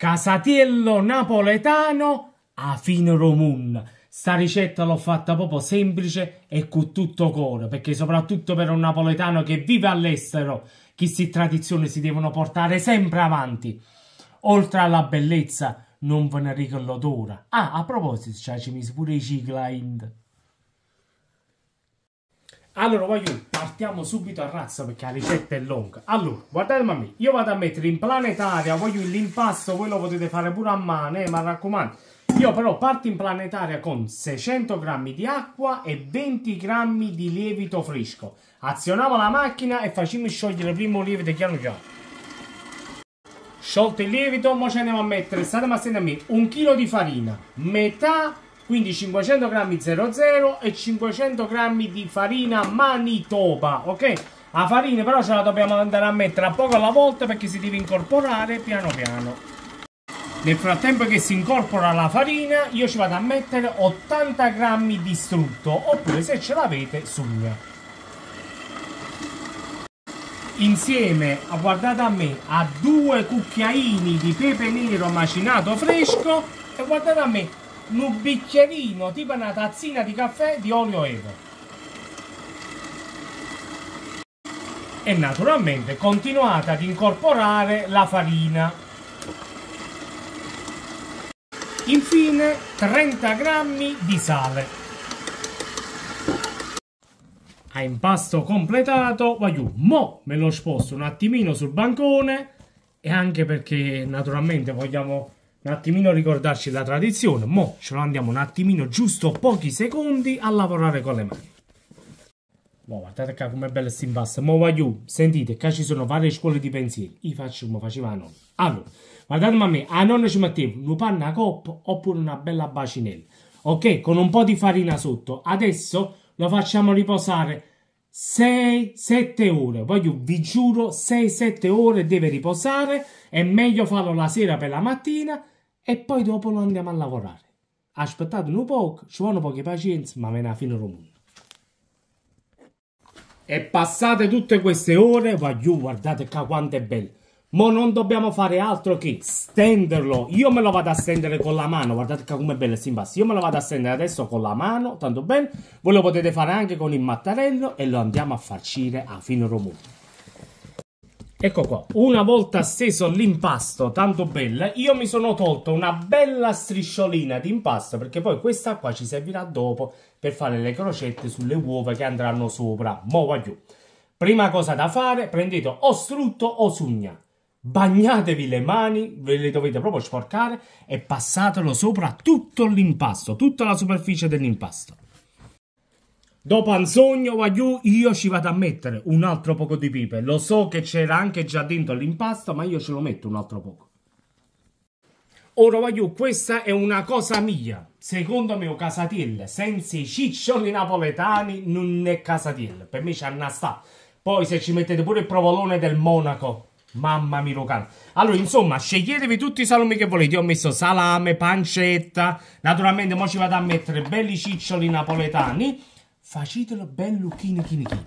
Casatiello napoletano a fine romun. Sta ricetta l'ho fatta proprio semplice e con tutto cuore, perché soprattutto per un napoletano che vive all'estero, queste tradizioni si devono portare sempre avanti. Oltre alla bellezza, non ve ne ricordo ora. Ah, a proposito, cioè, ci ha misi pure i cicla ind. Allora, voglio, partiamo subito a razza perché la ricetta è lunga. Allora, guardate, a me, io vado a mettere in planetaria, voglio l'impasto, voi lo potete fare pure a mano, eh, ma raccomando. Io però parto in planetaria con 600 g di acqua e 20 g di lievito fresco. Azioniamo la macchina e facciamo sciogliere il primo lievito piano già. Sciolto il lievito, ora ci andiamo a mettere, state a me, un chilo di farina, metà quindi 500 grammi 00 e 500 grammi di farina manitoba ok la farina però ce la dobbiamo andare a mettere a poco alla volta perché si deve incorporare piano piano nel frattempo che si incorpora la farina io ci vado a mettere 80 grammi di strutto oppure se ce l'avete sugna insieme, guardate a me, a due cucchiaini di pepe nero macinato fresco e guardate a me, un bicchierino, tipo una tazzina di caffè di olio evo. E naturalmente continuate ad incorporare la farina. Infine 30 g di sale. A impasto completato, voglio, mo me lo sposto un attimino sul bancone e anche perché naturalmente vogliamo un attimino ricordarci la tradizione, mo ce lo andiamo un attimino giusto pochi secondi a lavorare con le mani. Mo guardate qua com'è bello sti impasto, mo voglio, sentite, qua ci sono varie scuole di pensieri, io faccio come faceva la nonna. Allora, guardate a me, a nonna ci mettevo una panna coppa oppure una bella bacinella, ok? Con un po' di farina sotto, adesso lo facciamo riposare 6-7 ore, voglio, vi giuro, 6-7 ore deve riposare, è meglio farlo la sera per la mattina e poi dopo lo andiamo a lavorare. Aspettate un po', ci vuole poche pazienze, ma viene a fine mondo. E passate tutte queste ore, vagliù, guardate qua quanto è bello. Ma non dobbiamo fare altro che stenderlo. Io me lo vado a stendere con la mano. Guardate come è bello si impasta. Io me lo vado a stendere adesso con la mano, tanto bene. Voi lo potete fare anche con il mattarello e lo andiamo a farcire a fine romore. Ecco qua, una volta steso l'impasto, tanto bella, io mi sono tolto una bella strisciolina di impasto perché poi questa qua ci servirà dopo per fare le crocette sulle uova che andranno sopra. Mo voglio. Prima cosa da fare, prendete o strutto o sugna. Bagnatevi le mani, ve le dovete proprio sporcare e passatelo sopra tutto l'impasto, tutta la superficie dell'impasto. Dopo Anzogno, Wagyu, io ci vado a mettere un altro poco di pipe. Lo so che c'era anche già dentro l'impasto, ma io ce lo metto un altro poco. Ora, Wagyu, questa è una cosa mia. Secondo me, o casatielle, senza i ciccioli napoletani, non è casatielle. Per me c'è una sta. Poi, se ci mettete pure il provolone del Monaco, Mamma mia, Lucano. Allora, insomma, sceglietevi tutti i salumi che volete. Io ho messo salame, pancetta. Naturalmente, mo ci vado a mettere belli ciccioli napoletani facitelo ben lucchini chini chini.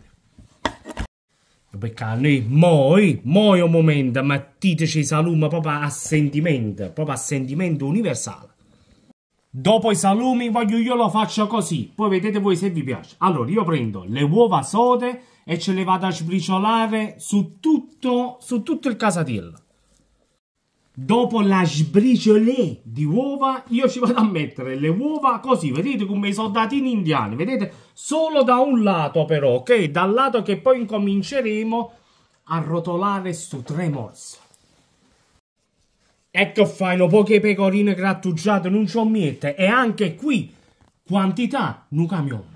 Perché noi, moi, un momento, ma diteci salumi proprio a sentimento, proprio a sentimento universale. Dopo i salumi voglio io lo faccio così, poi vedete voi se vi piace. Allora io prendo le uova sode e ce le vado a sbriciolare su tutto, su tutto il casatiello. Dopo la sbriciolée di uova, io ci vado a mettere le uova così, vedete come i soldatini indiani, vedete? Solo da un lato però, ok? Dal lato che poi incominceremo a rotolare su tre morsi. Ecco fai, poche pecorine grattugiate, non ci niente. e anche qui quantità, non camion.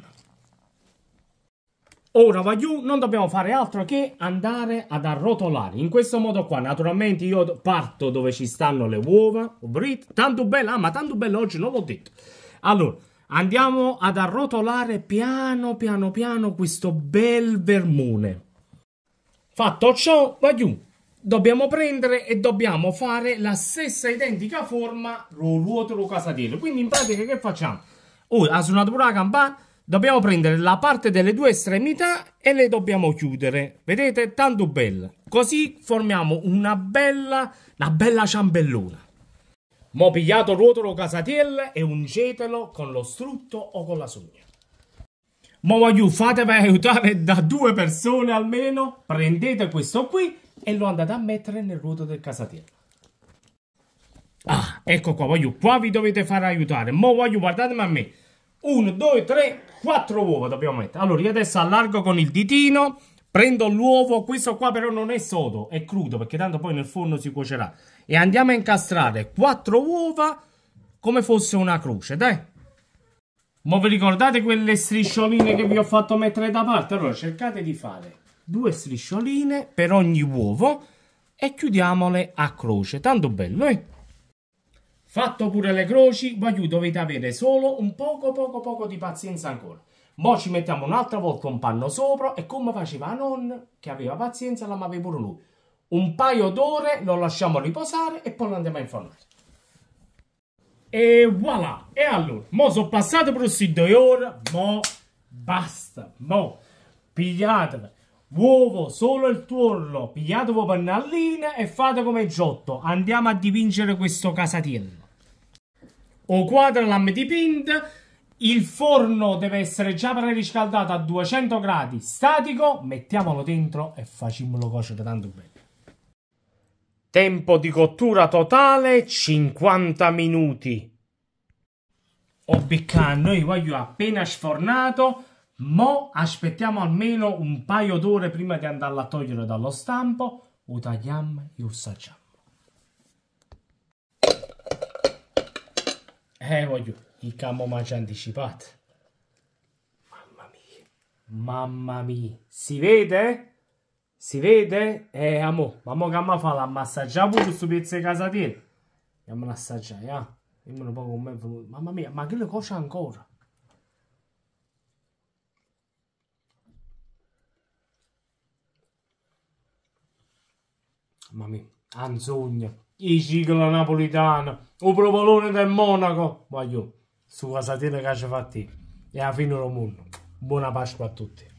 Ora, Vayu, non dobbiamo fare altro che andare ad arrotolare. In questo modo qua, naturalmente, io parto dove ci stanno le uova. Brit, tanto bella, ah, ma tanto bella oggi, non l'ho detto. Allora, andiamo ad arrotolare piano, piano, piano questo bel vermone. Fatto ciò, Vayu, dobbiamo prendere e dobbiamo fare la stessa identica forma ruotolo casatiello. Quindi, in pratica, che facciamo? Oh, ha suonato pure la campana Dobbiamo prendere la parte delle due estremità e le dobbiamo chiudere. Vedete? Tanto bella. Così formiamo una bella, una bella ciambellona. Mo pigliato ruotolo casatielle e ungetelo con lo strutto o con la sogna. Mo voglio fatevi aiutare da due persone almeno. Prendete questo qui e lo andate a mettere nel ruoto del casatiello. Ah, ecco qua, voglio, qua vi dovete far aiutare. Mo voglio, guardatemi a me. 1, 2, 3, 4 uova dobbiamo mettere. Allora, io adesso allargo con il ditino, prendo l'uovo, questo qua però non è sodo, è crudo, perché tanto poi nel forno si cuocerà. E andiamo a incastrare 4 uova come fosse una croce, dai. Ma vi ricordate quelle striscioline che vi ho fatto mettere da parte? Allora cercate di fare due striscioline per ogni uovo e chiudiamole a croce. Tanto bello, eh? Fatto pure le croci, voi dovete avere solo un poco poco poco di pazienza ancora. Mo ci mettiamo un'altra volta un panno sopra e come faceva nonna che aveva pazienza la aveva pure lui. Un paio d'ore lo lasciamo riposare e poi lo andiamo a infornare. E voilà! E allora, mo sono passate per questi due ore, mo basta, mo pigliatevi Uovo, solo il tuorlo, pigliatevi voi pannalline e fate come Giotto. Andiamo a dipingere questo casatiello o quadra l'hanno dipinte. il forno deve essere già preriscaldato a 200 gradi statico, mettiamolo dentro e facciamolo cuocere tanto bene. Tempo di cottura totale 50 minuti. Ho biccato, noi voglio appena sfornato, mo aspettiamo almeno un paio d'ore prima di andarla a togliere dallo stampo, o tagliamo e o assaggiamo. Eh, voglio, il camomà ci anticipato. Mamma mia. Mamma mia. Si vede? Si vede? Eh, amo, Mamma mo che amma fa l'ammassaggiare pure su pezzo di casa di Andiamo assaggiare, ah. Eh? Dimmelo poco con me è venuto. Mamma mia, ma che le cose ancora? Mamma mia, anzogna i sigla napolitano, o provolone del Monaco. Voglio, io, su casatella che ci fatti, e alla fine lo mondo. Buona Pasqua a tutti.